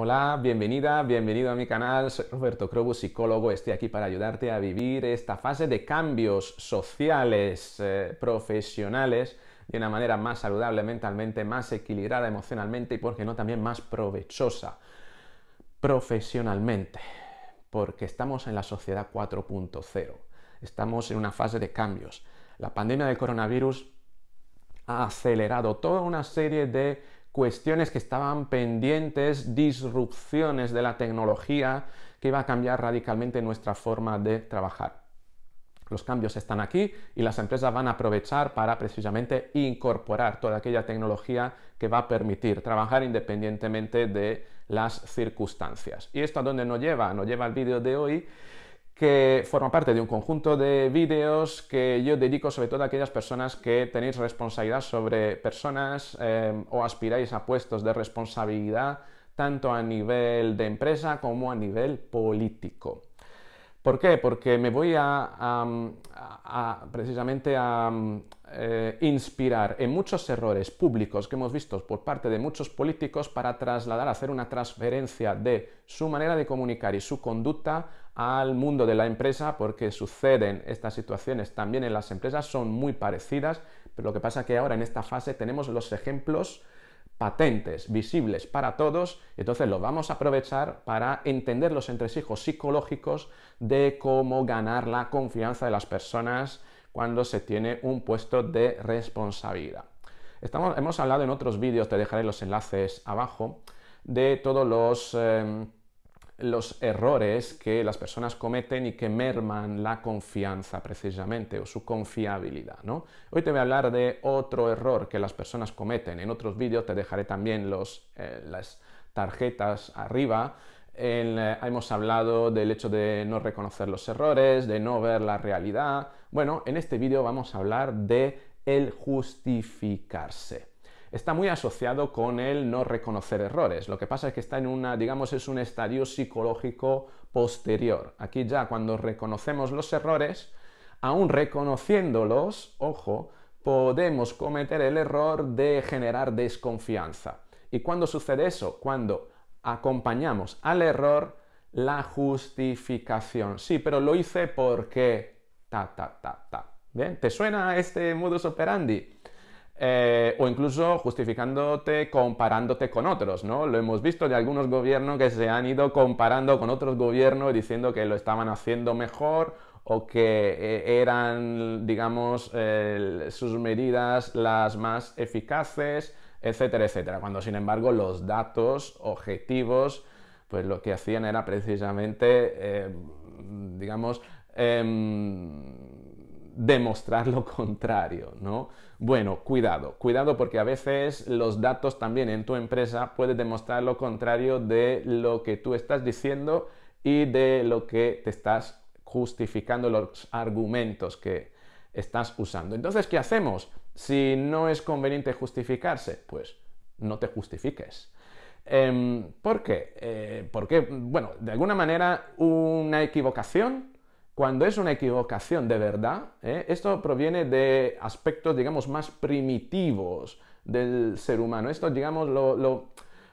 Hola, bienvenida, bienvenido a mi canal. Soy Roberto Crobus, psicólogo. Estoy aquí para ayudarte a vivir esta fase de cambios sociales, eh, profesionales, de una manera más saludable mentalmente, más equilibrada emocionalmente y, por qué no, también más provechosa profesionalmente. Porque estamos en la sociedad 4.0. Estamos en una fase de cambios. La pandemia del coronavirus ha acelerado toda una serie de cuestiones que estaban pendientes, disrupciones de la tecnología que iba a cambiar radicalmente nuestra forma de trabajar. Los cambios están aquí y las empresas van a aprovechar para precisamente incorporar toda aquella tecnología que va a permitir trabajar independientemente de las circunstancias. ¿Y esto a dónde nos lleva? Nos lleva al vídeo de hoy que forma parte de un conjunto de vídeos que yo dedico sobre todo a aquellas personas que tenéis responsabilidad sobre personas eh, o aspiráis a puestos de responsabilidad tanto a nivel de empresa como a nivel político. ¿Por qué? Porque me voy a precisamente a, eh, inspirar en muchos errores públicos que hemos visto por parte de muchos políticos para trasladar, hacer una transferencia de su manera de comunicar y su conducta al mundo de la empresa, porque suceden estas situaciones también en las empresas, son muy parecidas, pero lo que pasa es que ahora en esta fase tenemos los ejemplos patentes, visibles para todos, entonces los vamos a aprovechar para entender los entresijos psicológicos de cómo ganar la confianza de las personas cuando se tiene un puesto de responsabilidad. Estamos, hemos hablado en otros vídeos, te dejaré los enlaces abajo, de todos los... Em, los errores que las personas cometen y que merman la confianza precisamente o su confiabilidad. ¿no? Hoy te voy a hablar de otro error que las personas cometen. En otros vídeos te dejaré también eh, las tarjetas arriba. Eh, hemos hablado del hecho de no reconocer los errores, de no ver la realidad. Bueno, en este vídeo vamos a hablar de el justificarse está muy asociado con el no reconocer errores. Lo que pasa es que está en una, digamos, es un estadio psicológico posterior. Aquí ya cuando reconocemos los errores, aún reconociéndolos, ojo, podemos cometer el error de generar desconfianza. ¿Y cuándo sucede eso? Cuando acompañamos al error la justificación. Sí, pero lo hice porque ta ta ta ta. ¿Te suena este modus operandi? Eh, o incluso justificándote comparándote con otros, ¿no? Lo hemos visto de algunos gobiernos que se han ido comparando con otros gobiernos diciendo que lo estaban haciendo mejor o que eh, eran, digamos, sus medidas las más eficaces, etcétera, etcétera. Cuando, sin embargo, los datos objetivos, pues lo que hacían era precisamente, eh, digamos, em, demostrar lo contrario, ¿no? Bueno, cuidado, cuidado porque a veces los datos también en tu empresa pueden demostrar lo contrario de lo que tú estás diciendo y de lo que te estás justificando los argumentos que estás usando. Entonces, ¿qué hacemos? Si no es conveniente justificarse, pues no te justifiques. Em, ¿Por qué? Eh, porque, bueno, de alguna manera una equivocación cuando es una equivocación de verdad, ¿eh? esto proviene de aspectos, digamos, más primitivos del ser humano. Esto, digamos,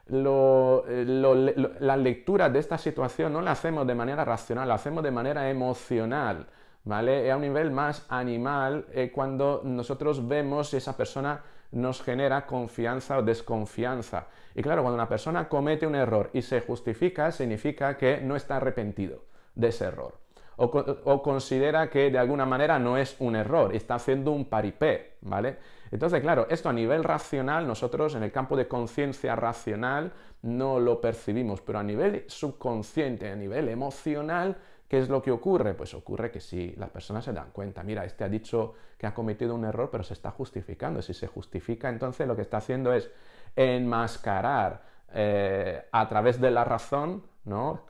eh, la lectura de esta situación no la hacemos de manera racional, la hacemos de manera emocional, ¿vale? A un nivel más animal, eh, cuando nosotros vemos si esa persona nos genera confianza o desconfianza. Y claro, cuando una persona comete un error y se justifica, significa que no está arrepentido de ese error o, considera que de alguna manera no es un error, está haciendo un paripé, ¿vale? Entonces, claro, esto a nivel racional, nosotros en el campo de conciencia racional no lo percibimos, pero a nivel subconsciente, a nivel emocional, ¿qué es lo que ocurre? Pues ocurre que si las personas se dan cuenta, mira, este ha dicho que ha cometido un error, pero se está justificando, si se justifica, entonces lo que está haciendo es enmascarar eh, a través de la razón, ¿no?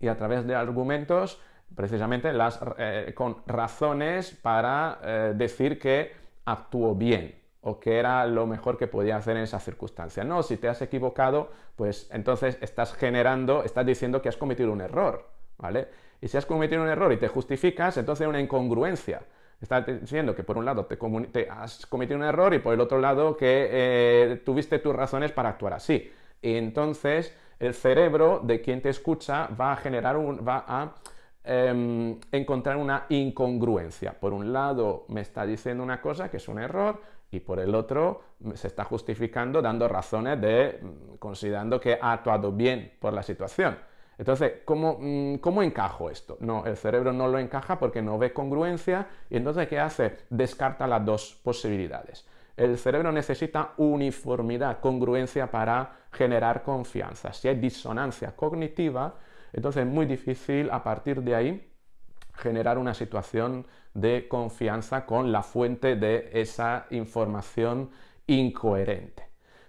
Y a través de argumentos, precisamente eh, con razones para eh, decir que actuó bien o que era lo mejor que podía hacer en esa circunstancia. No, si te has equivocado, pues entonces estás generando, estás diciendo que has cometido un error, ¿vale? Y si has cometido un error y te justificas, entonces hay una incongruencia. Estás diciendo que por un lado te, has cometido un error y por el otro lado que eh, tuviste tus razones para actuar así. Y entonces el cerebro de quien te escucha va a generar un, va a Em, encontrar una incongruencia. Por un lado, me está diciendo una cosa que es un error y por el otro, mm, se está justificando dando razones de mm, considerando que ha actuado bien por la situación. Entonces, ¿cómo, mm, ¿cómo, encajo esto? No, el cerebro no lo encaja porque no ve congruencia y entonces ¿qué hace? Descarta las dos posibilidades. El cerebro necesita uniformidad, congruencia para generar confianza. Si hay disonancia cognitiva, entonces es muy difícil a partir de ahí generar una situación de confianza con la fuente de esa información incoherente.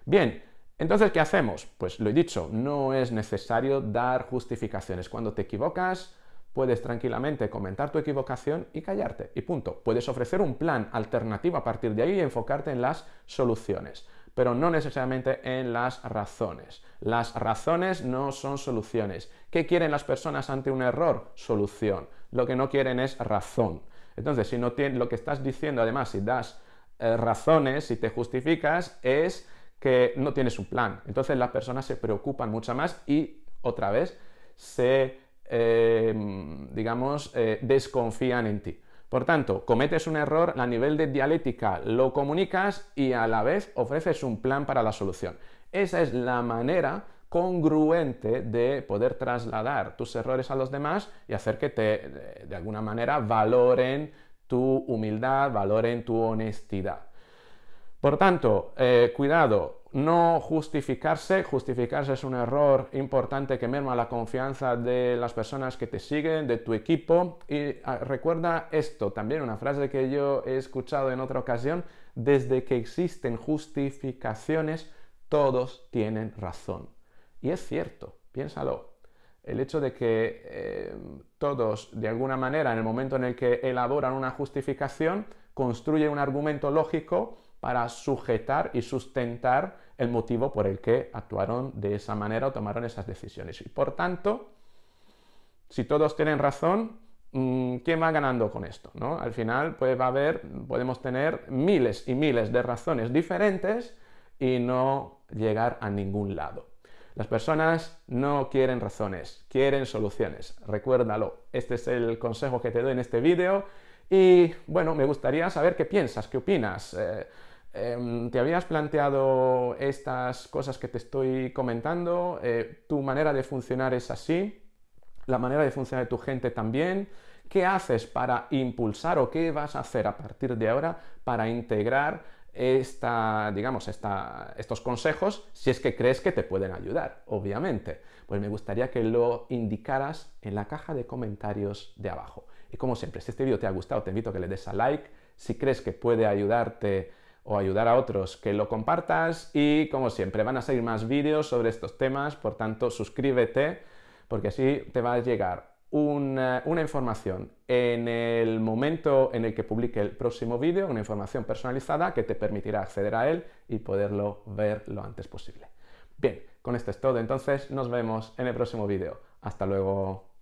Bien, entonces, ¿qué hacemos? Pues lo he dicho, no es necesario dar justificaciones. Cuando te equivocas, puedes tranquilamente comentar tu equivocación y callarte. Y punto. Puedes ofrecer un plan alternativo a partir de ahí y enfocarte en las soluciones pero no necesariamente en las razones. Las razones no son soluciones. ¿Qué quieren las personas ante un error? Solución. Lo que no quieren es razón. Entonces, si no tienes lo que estás diciendo, además, si das eh, razones, si te justificas, es que no tienes un plan. Entonces las personas se preocupan mucho más y otra vez se, eh, digamos, eh, desconfían en ti. Por tanto, cometes un error a nivel de dialéctica, lo comunicas y a la vez ofreces un plan para la solución. Esa es la manera congruente de poder trasladar tus errores a los demás y hacer que te, de alguna manera, valoren tu humildad, valoren tu honestidad. Por tanto, eh, cuidado, no justificarse. Justificarse es un error importante que merma la confianza de las personas que te siguen, de tu equipo. Y ah, recuerda esto, también una frase que yo he escuchado en otra ocasión, desde que existen justificaciones, todos tienen razón. Y es cierto, piénsalo. El hecho de que eh, todos, de alguna manera, en el momento en el que elaboran una justificación, construyen un argumento lógico para sujetar y sustentar el motivo por el que actuaron de esa manera o tomaron esas decisiones. Y por tanto, si todos tienen razón, mm, ¿quién va ganando con esto? ¿no? Al final, pues va a haber, podemos tener miles y miles de razones diferentes y no llegar a ningún lado. Las personas no quieren razones, quieren soluciones. Recuérdalo, este es el consejo que te doy en este vídeo. Y bueno, me gustaría saber qué piensas, qué opinas. Eh, Em, ¿Te habías planteado estas cosas que te estoy comentando? Eh, ¿Tu manera de funcionar es así? ¿La manera de funcionar de tu gente también? ¿Qué haces para impulsar o qué vas a hacer a partir de ahora para integrar esta, digamos, estos consejos si es que crees que te pueden ayudar, obviamente? Pues me gustaría que lo indicaras en la caja de comentarios de abajo. Y como siempre, si este vídeo te ha gustado, te invito a que le des a like. Si crees que puede ayudarte o ayudar a otros que lo compartas y como siempre van a seguir más vídeos sobre estos temas, por tanto suscríbete porque así te va a llegar una, una información en el momento en el que publique el próximo vídeo, una información personalizada que te permitirá acceder a él y poderlo ver lo antes posible. Bien, con esto es todo, entonces nos vemos en el próximo vídeo. Hasta luego.